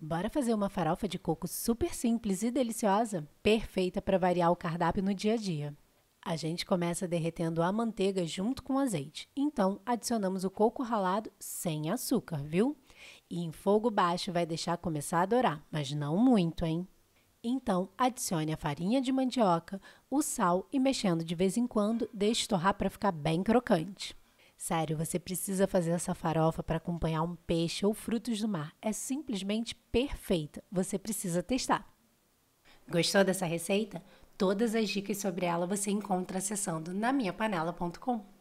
Bora fazer uma farofa de coco super simples e deliciosa, perfeita para variar o cardápio no dia a dia. A gente começa derretendo a manteiga junto com o azeite, então adicionamos o coco ralado sem açúcar, viu? E em fogo baixo vai deixar começar a dourar, mas não muito, hein? Então, adicione a farinha de mandioca, o sal e mexendo de vez em quando, deixe torrar para ficar bem crocante. Sério, você precisa fazer essa farofa para acompanhar um peixe ou frutos do mar. É simplesmente perfeita. Você precisa testar. Gostou dessa receita? Todas as dicas sobre ela você encontra acessando na minhapanela.com.